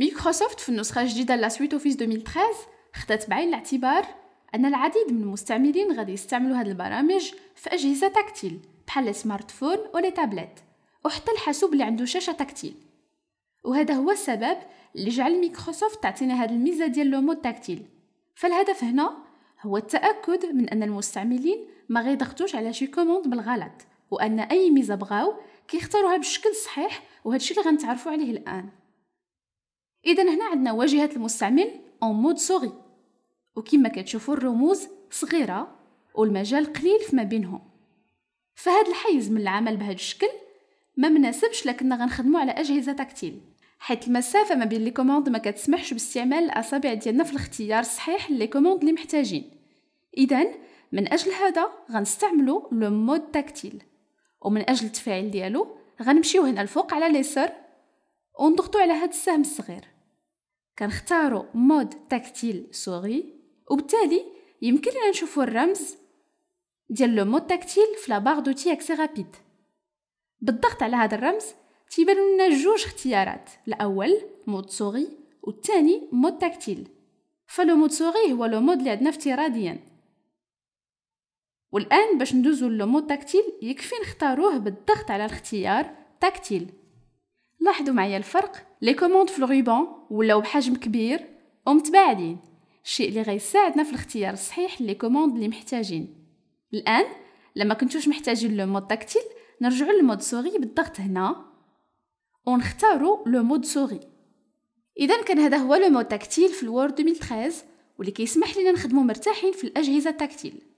مايكروسوفت في النسخة الجديدة لا سويت اوفيس 2013 خدات بعين الاعتبار أن العديد من المستعملين غادي يستعملوا هذه البرامج في أجهزة تكتيل بحال السمارت فون ولا تابلت وحتى الحاسوب اللي عنده شاشة تكتيل وهذا هو السبب اللي جعل ميكروسوفت تعطينا هذه الميزة ديال لو مود تكتيل فالهدف هنا هو التأكد من أن المستعملين ما غيضغطوش على شي كوموند بالغلط وأن أي ميزة بغاو كيختاروها بالشكل الصحيح الشيء اللي غنتعرفوا عليه الآن اذا هنا عندنا واجهه المستعمل اون مود صغي وكما كتشوفوا الرموز صغيره والمجال قليل فيما بينهم فهاد الحيز من العمل بهذا الشكل ما مناسبش لكننا غنخدمو على اجهزه تكتيل حيت المسافه ما بين لي كوموند ما كتسمحش باستعمال الاصابع ديالنا في الاختيار الصحيح لي كوموند اللي محتاجين اذا من اجل هذا غنستعملو لو مود تاكتيل ومن اجل التفاعل ديالو غنمشيو هنا الفوق على اليسار ونضغطوا على هاد السهم الصغير كنختاروا مود تاكتيل سوري وبالتالي يمكن لنا نشوفوا الرمز ديال لو مود تاكتيل في لا بار دوتي اكسي رابيد بالضغط على هذا الرمز تيبان لنا جوج اختيارات الاول مود سوري والثاني مود تاكتيل فلو مود سوري هو لو مود اللي عندنا افتراضيا والان باش ندوزو لو مود تاكتيل يكفي نختاروه بالضغط على الاختيار تاكتيل لاحظوا معايا الفرق لي كوموند في الغيبان ولاو بحجم كبير ومتباعدين الشيء اللي غيساعدنا في الاختيار الصحيح لي كوموند اللي محتاجين الان لما كنتوش محتاجين لو مود تاكتيل نرجعوا للمود سوري بالضغط هنا ونختاروا لو مود سوري اذا كان هذا هو لو مود تاكتيل في الوورد 2013 واللي كيسمح لنا نخدمو مرتاحين في الاجهزه التاكتيل